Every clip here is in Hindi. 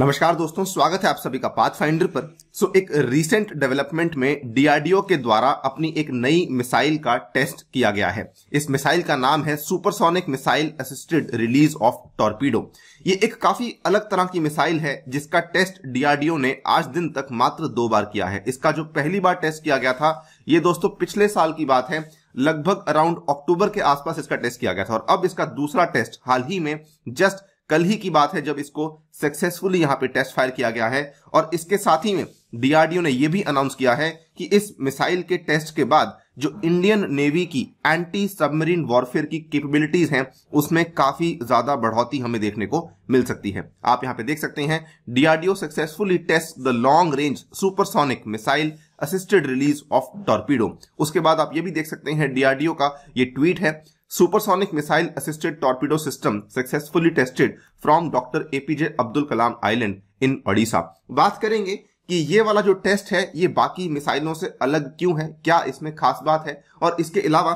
नमस्कार दोस्तों स्वागत है आप सभी का पाथ फाइंडर पर सो so, एक रीसेंट डेवलपमेंट में डीआरडीओ के द्वारा अपनी एक नई मिसाइल का टेस्ट किया गया है इस मिसाइल का नाम है supersonic missile assisted release of torpedo ये एक काफी अलग तरह की मिसाइल है जिसका टेस्ट डीआरडीओ ने आज दिन तक मात्र दो बार किया है इसका जो पहली बार टेस्ट किया गया था ये दोस्तों पिछले साल की बात है लगभग अराउंड अक्टूबर के आसपास इसका टेस्ट किया गया था और अब इसका दूसरा टेस्ट हाल ही में जस्ट कल ही की बात है जब इसको सक्सेसफुली यहाँ पे टेस्ट फायर किया गया है और इसके साथ ही में डीआरडीओ ने यह भी अनाउंस किया है कि इस मिसाइल के टेस्ट के बाद जो इंडियन नेवी की एंटी सबमरीन वॉरफेयर की कैपेबिलिटीज हैं उसमें काफी ज्यादा बढ़ोतरी हमें देखने को मिल सकती है आप यहां पे देख सकते हैं DRDO successfully test the long range supersonic missile assisted release of torpedo उसके बाद आप ये भी देख सकते हैं डीआरडीओ का ये ट्वीट है supersonic missile assisted torpedo system successfully tested from doctor APJ Abdul Kalam island in Odisha बात करेंगे कि ये वाला जो टेस्ट है ये बाकी मिसाइलों से अलग क्यों है क्या इसमें खास बात है और इसके अलावा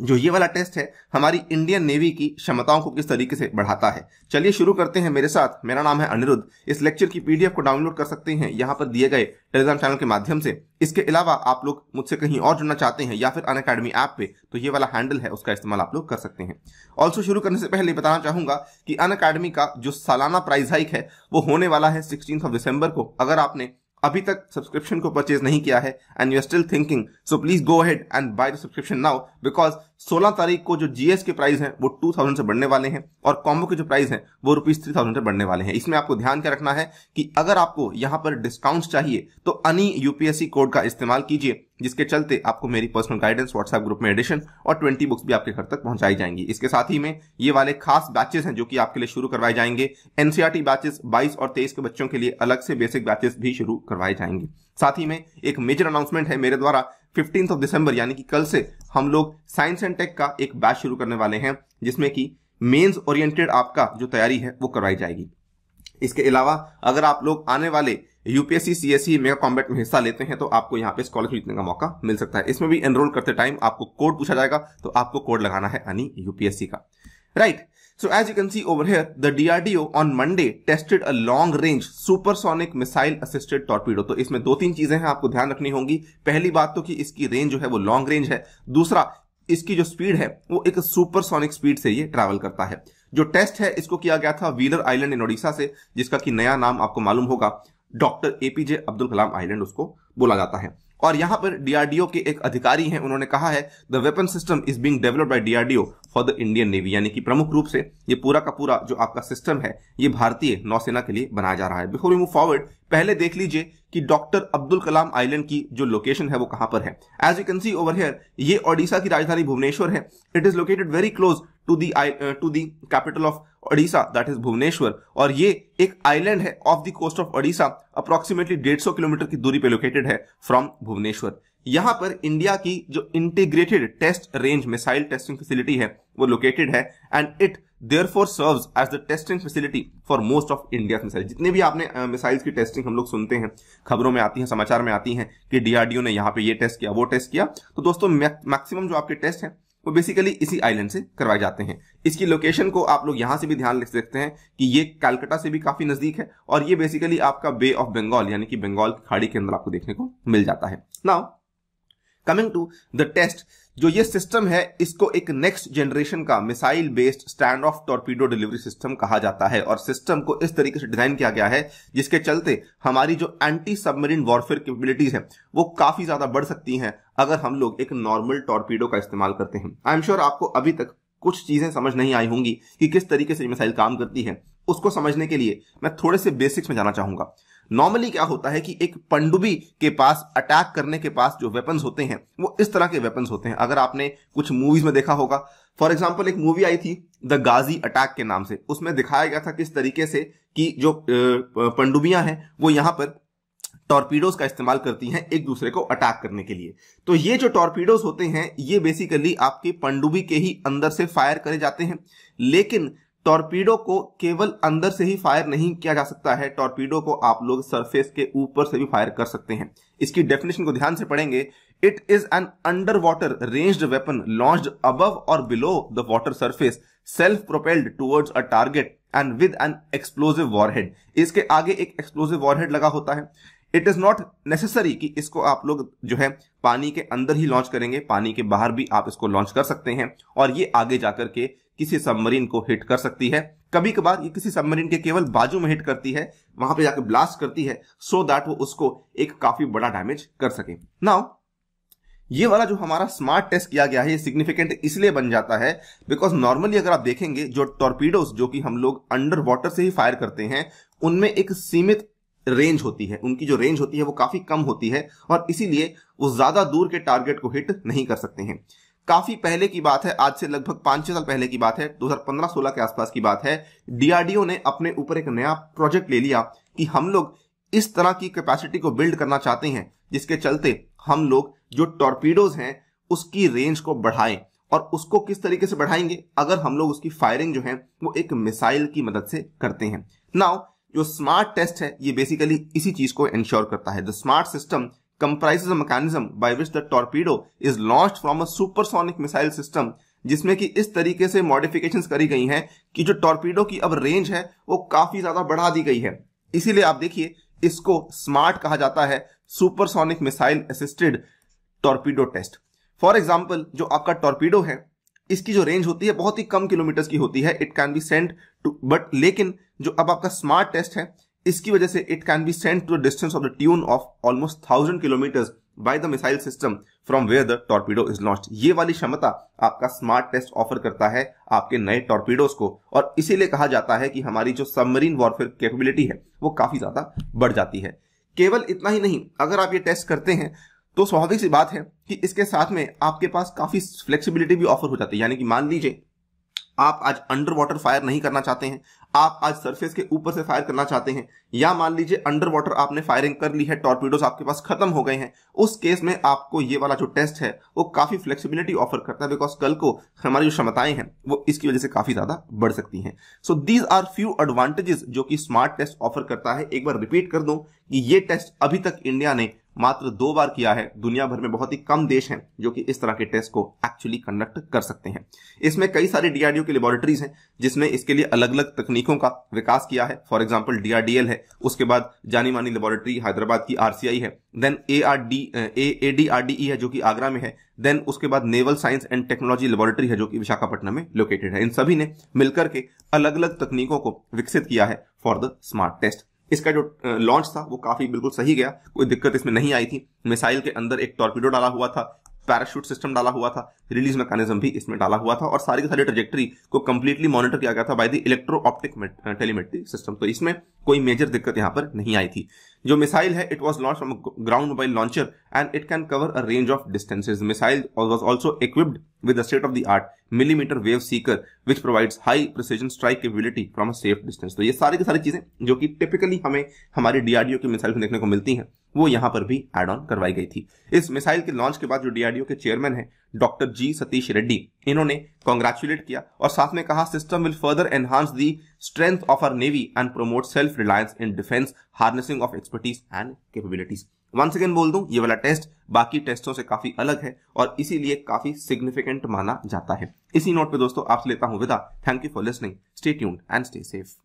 जो ये वाला टेस्ट है हमारी इंडियन नेवी की क्षमताओं को किस तरीके से बढ़ाता है चलिए शुरू करते हैं मेरे साथ मेरा नाम है अनिरुद्ध इस लेक्चर की पीडीएफ को डाउनलोड कर सकते हैं यहाँ पर दिए गए टेलीग्राम चैनल के माध्यम से इसके अलावा आप लोग मुझसे कहीं और जुड़ना चाहते हैं या फिर अन अकेडमी ऐप पे तो ये वाला हैंडल है उसका इस्तेमाल आप लोग कर सकते हैं ऑल्सो शुरू करने से पहले बताना चाहूंगा कि अन अकेडमी का जो सालाना प्राइज हाइक है वो होने वाला है सिक्सटीन ऑफ दिसंबर को अगर आपने अभी तक सब्सक्रिप्शन को परचेज नहीं किया है and you are still thinking so please go head and buy the subscription now because 16 तारीख को जो जीएस के प्राइस हैं वो 2000 से बढ़ने वाले हैं और कॉम्बो के जो प्राइस हैं वो रुपीज थ्री से बढ़ने वाले हैं इसमें आपको ध्यान क्या रखना है कि अगर आपको यहां पर डिस्काउंट चाहिए तो अनी यूपीएससी कोड का इस्तेमाल कीजिए जिसके चलते आपको मेरी पर्सनल गाइडेंस व्हाट्सएप ग्रुप में एडिशन और 20 बुक्स भी आपके घर तक पहुंचाई जाएंगी इसके साथ ही में ये वाले खास बैचेस हैं जो कि आपके लिए शुरू करवाए जाएंगे एनसीआरटी बैचेस 22 और 23 के बच्चों के लिए अलग से बेसिक बैचेस भी शुरू करवाए जाएंगे साथ ही में एक मेजर अनाउंसमेंट है मेरे द्वारा फिफ्टींथ ऑफ दिसंबर यानी कि कल से हम लोग साइंस एंड टेक का एक बैच शुरू करने वाले हैं जिसमें कि मेन्स ओरिएंटेड आपका जो तैयारी है वो करवाई जाएगी इसके अलावा अगर आप लोग आने वाले यूपीएससी सीएससी मेगा कॉम्बेट में हिस्सा लेते हैं तो आपको यहाँ पे स्कॉलरशिप जीतने का मौका मिल सकता है इसमें भी एनरोल करते टाइम आपको कोड पूछा जाएगा तो आपको कोड लगाना है यानी यूपीएससी का right So as you can see over here, the DRDO on Monday tested a long range supersonic missile assisted torpedo तो इसमें दो तीन चीजें हैं आपको ध्यान रखनी होंगी पहली बात तो कि इसकी रेंज जो है वो लॉन्ग रेंज है दूसरा इसकी जो स्पीड है वो एक सुपरसोनिक स्पीड से ये ट्रैवल करता है जो टेस्ट है इसको किया गया था व्हीलर आइलैंड इन ओडिशा से जिसका कि नया नाम आपको मालूम होगा doctor APJ Abdul Kalam island उसको बोला जाता है और यहां पर डीआरडीओ के एक अधिकारी हैं उन्होंने कहा है the weapon system is being developed by DRDO for the Indian navy यानी कि प्रमुख रूप से ये पूरा का पूरा जो आपका सिस्टम है ये भारतीय नौसेना के लिए बनाया जा रहा है बिफोर वी मूव फॉरवर्ड पहले देख लीजिए कि डॉक्टर अब्दुल कलाम आइलैंड की जो लोकेशन है वो कहां पर है as you can see over here ये ओडिशा की राजधानी भुवनेश्वर है it is located very close to the to the capital of Odisha that is Bhubaneswar और ये एक आइलैंड है off the coast of Odisha approximately 150 kilometre की दूरी पे लोकेटेड है फ्रॉम भुवनेश्वर यहां पर इंडिया की जो integrated test range missile testing facility है वो लोकेटेड है and it therefore serve as the testing facility for most of India missile जितने भी आपने मिसाइल्स uh, की टेस्टिंग हम लोग सुनते हैं खबरों में आती है समाचार में आती है कि डीआरडीओ ने यहाँ पे ये टेस्ट किया वो टेस्ट किया तो दोस्तों मैक्सिमम जो आपके टेस्ट हैं वो बेसिकली इसी आइलैंड से करवाए जाते हैं इसकी लोकेशन को आप लोग यहां से भी ध्यान रख सकते हैं कि ये कैलकाटा से भी काफी नजदीक है और ये बेसिकली आपका बे ऑफ बंगाल यानी कि बंगाल की खाड़ी के अंदर आपको देखने को मिल जाता है now coming to the test जो ये सिस्टम है इसको एक नेक्स्ट जनरेशन का missile based stand off torpedo delivery system कहा जाता है और सिस्टम को इस तरीके से डिजाइन किया गया है जिसके चलते हमारी जो एंटी सबमरीन वॉरफेयर कैपेबिलिटीज है वो काफी ज्यादा बढ़ सकती हैं अगर हम लोग एक नॉर्मल टॉर्पीडो का इस्तेमाल करते हैं आई एम श्योर आपको अभी तक कुछ चीजें समझ नहीं आई होंगी कि किस तरीके से मिसाइल काम करती है उसको समझने के लिए मैं थोड़े से बेसिक्स में जाना चाहूंगा नॉर्मली क्या होता है कि एक पंडुबी के पास अटैक करने के पास जो वेपन्स होते हैं वो इस तरह के वेपन्स होते हैं अगर आपने कुछ मूवीज में देखा होगा फॉर एग्जाम्पल एक मूवी आई थी द गाजी अटैक के नाम से उसमें दिखाया गया था किस तरीके से कि जो पंडुबियां हैं वो यहां पर टॉर्पीडोज का इस्तेमाल करती हैं एक दूसरे को अटैक करने के लिए तो ये जो टॉर्पीडोज होते हैं ये बेसिकली आपके पंडुबी के ही अंदर से फायर करे जाते हैं लेकिन टॉर्पीडो को केवल अंदर से ही फायर नहीं किया जा सकता है टॉर्पीडो को आप लोग सरफेस के ऊपर से भी फायर कर सकते हैं इसकी डेफिनेशन को ध्यान से पढ़ेंगे it is an under water ranged weapon launch above और below the water surface self propelled towards a target and with an explosive warhead इसके आगे एक एक्सप्लोजिव वॉरहेड लगा होता है इट इज नॉट नेसेसरी कि इसको आप लोग जो है पानी के अंदर ही लॉन्च करेंगे पानी के बाहर भी आप इसको लॉन्च कर सकते हैं और ये आगे जाकर के किसी सबमरीन को हिट कर सकती है कभी कभार ये किसी सबमरीन के केवल बाजू में हिट करती है वहां पे जाकर ब्लास्ट करती है सो so दैट वो उसको एक काफी बड़ा डैमेज कर सके नाउ ये वाला जो हमारा स्मार्ट टेस्ट किया गया है ये सिग्निफिकेंट इसलिए बन जाता है बिकॉज नॉर्मली अगर आप देखेंगे जो टॉर्पीडोज जो कि हम लोग अंडर वाटर से ही फायर करते हैं उनमें एक सीमित रेंज होती है उनकी जो रेंज होती है वो काफी कम होती है और इसीलिए वो ज्यादा दूर के टारगेट को हिट नहीं कर सकते हैं काफी पहले की बात है आज से लगभग पांच छह साल पहले की बात है 2015-16 के आसपास की बात है डीआरडीओ ने अपने ऊपर एक नया प्रोजेक्ट ले लिया कि हम लोग इस तरह की कैपेसिटी को बिल्ड करना चाहते हैं जिसके चलते हम लोग जो टॉर्पीडोज हैं उसकी रेंज को बढ़ाएं और उसको किस तरीके से बढ़ाएंगे अगर हम लोग उसकी फायरिंग जो है वो एक मिसाइल की मदद से करते हैं नाउ जो स्मार्ट टेस्ट है ये बेसिकली इसी चीज को इंश्योर करता है the smart system comprises a mechanism by which the torpedo is launched from a supersonic missile system जिसमें कि इस तरीके से मॉडिफिकेशन करी गई हैं कि जो टॉर्पीडो की अब रेंज है वो काफी ज्यादा बढ़ा दी गई है इसीलिए आप देखिए इसको स्मार्ट कहा जाता है supersonic missile assisted torpedo test for example जो आपका टॉर्पीडो है इसकी जो रेंज होती है बहुत ही कम किलोमीटर की होती है it can be send to but लेकिन जो अब आपका स्मार्ट टेस्ट है इसकी वजह से it can be send to distance of the tune of almost thousand kilometre by the missile system from where the torpedo is launch ये वाली क्षमता आपका स्मार्ट टेस्ट ऑफर करता है आपके नए टॉर्पीडोज को और इसीलिए कहा जाता है कि हमारी जो सबमरीन वॉरफेयर कैपेबिलिटी है वो काफी ज्यादा बढ़ जाती है केवल इतना ही नहीं अगर आप ये टेस्ट करते हैं तो स्वाभाविक सी बात है कि इसके साथ में आपके पास काफी फ्लेक्सिबिलिटी भी ऑफर हो जाती है यानी कि मान लीजिए आप आज अंडर वाटर फायर नहीं करना चाहते हैं आप आज सरफेस के ऊपर से फायर करना चाहते हैं या मान लीजिए अंडर वाटर आपने फायरिंग कर ली है टॉर्पीडोज आपके पास खत्म हो गए हैं उस केस में आपको ये वाला जो टेस्ट है वो काफी फ्लेक्सिबिलिटी ऑफर करता है बिकॉज कल को हमारी जो क्षमताएं हैं वो इसकी वजह से काफी ज्यादा बढ़ सकती हैं so these are few advantages जो कि स्मार्ट टेस्ट ऑफर करता है एक बार रिपीट कर दो कि ये टेस्ट अभी तक इंडिया ने मात्र दो बार किया है दुनिया भर में बहुत ही कम देश हैं जो कि इस तरह के टेस्ट को एक्चुअली कंडक्ट कर सकते हैं इसमें कई सारे डीआरडीओ की लेबोरेटरीज हैं जिसने इसके लिए अलग अलग तकनीकों का विकास किया है फॉर एग्जाम्पल डीआरडीएल है उसके बाद जानी मानी लेबोरेटरी हैदराबाद की आरसीआई है then A R D A D R D E है जो कि आगरा में है देन उसके बाद naval science and technology laboratory है जो कि विशाखापट्टनम में लोकेटेड है इन सभी ने मिलकर के अलग अलग तकनीकों को विकसित किया है फॉर द स्मार्ट टेस्ट इसका जो लॉन्च था वो काफी बिल्कुल सही गया कोई दिक्कत इसमें नहीं आई थी मिसाइल के अंदर एक टॉर्पीडो डाला हुआ था पैराशूट सिस्टम डाला हुआ था रिलीज मैकेनिज्म भी इसमें डाला हुआ था और सारी की सारी ट्रेजेक्ट्री को कंप्लीटली मॉनिटर किया गया था by the electro optic telemetry system तो इसमें कोई मेजर दिक्कत यहां पर नहीं आई थी जो मिसाइल है it was launch from ground mobile launcher and it can cover a range of distances missile was also equipped with state of the art millimetre wave seeker which provides high precision strike capability from a safe distance तो ये सारी की सारी चीजें जो कि टिपिकली हमें हमारी डीआरडीओ की मिसाइल में देखने को मिलती हैं वो यहां पर भी एड ऑन करवाई गई थी इस मिसाइल के लॉन्च के बाद जो डीआरडीओ के चेयरमैन है डॉक्टर जी सतीश रेड्डी इन्होंने कॉन्ग्रेचुलेट किया और साथ में कहा system will further enhance the strength of our navy and promote self reliance in defence harnessing of expertise and capabilities one second बोल दू ये वाला टेस्ट बाकी टेस्टों से काफी अलग है और इसीलिए काफी सिग्निफिकेंट माना जाता है इसी नोट पे दोस्तों आपसे लेता हूं विदा thank you for listening stay tuned and stay safe